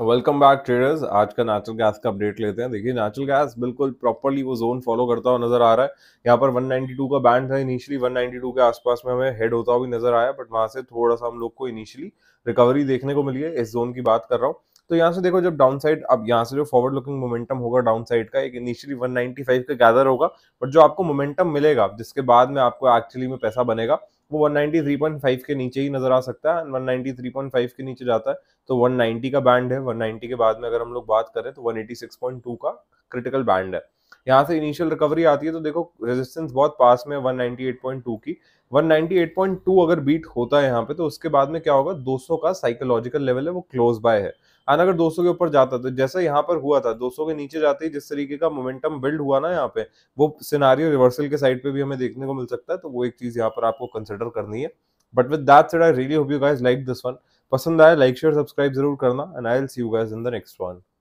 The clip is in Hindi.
वेलकम बैक ट्रेडर्स आज का नेचुरल गैस का अपडेट लेते हैं देखिए नेचुरल गैस बिल्कुल प्रॉपरली वो जोन फॉलो करता हुआ नजर आ रहा है यहाँ पर 192 का बैंड था इनिशियली 192 के आसपास में हमें हेड होता हुआ नजर आया बट वहां से थोड़ा सा हम लोग को इनिशियली रिकवरी देखने को मिली है इस जोन की बात कर रहा हूँ तो यहाँ से देखो जब डाउन साइड अब यहाँ से जो फॉरवर्ड लुकिंग मोमेंटम होगा डाउन साइड का एक इनिशियली 195 का गैदर होगा बट जो आपको मोमेंटम मिलेगा जिसके बाद में आपको एक्चुअली में पैसा बनेगा वो 193.5 के नीचे ही नज़र आ सकता है 193.5 के नीचे जाता है तो 190 का बैंड है 190 के बाद में अगर हम लोग बात करें तो 186.2 का क्रिटिकल बैंड है यहाँ से इनिशियल रिकवरी आती है तो देखो रेजिस्टेंस बहुत पास में 198.2 की 198.2 अगर बीट होता है यहाँ पे तो उसके बाद में क्या होगा 200 का साइकोलॉजिकल लेवल है वो क्लोज बाय है एंड अगर 200 के ऊपर जाता तो जैसा यहाँ पर हुआ था 200 के नीचे जाते ही जिस तरीके का मोमेंटम बिल्ड हुआ ना यहाँ पे वो सिनारियो रिवर्सल के साइड पे भी हमें देखने को मिल सकता है तो वो एक चीज यहाँ पर आपको कंसिडर करनी है but with that said I really hope you guys like this one पसंद आया लाइक शेयर सब्सक्राइब जरूर करना and I will see you guys in the next one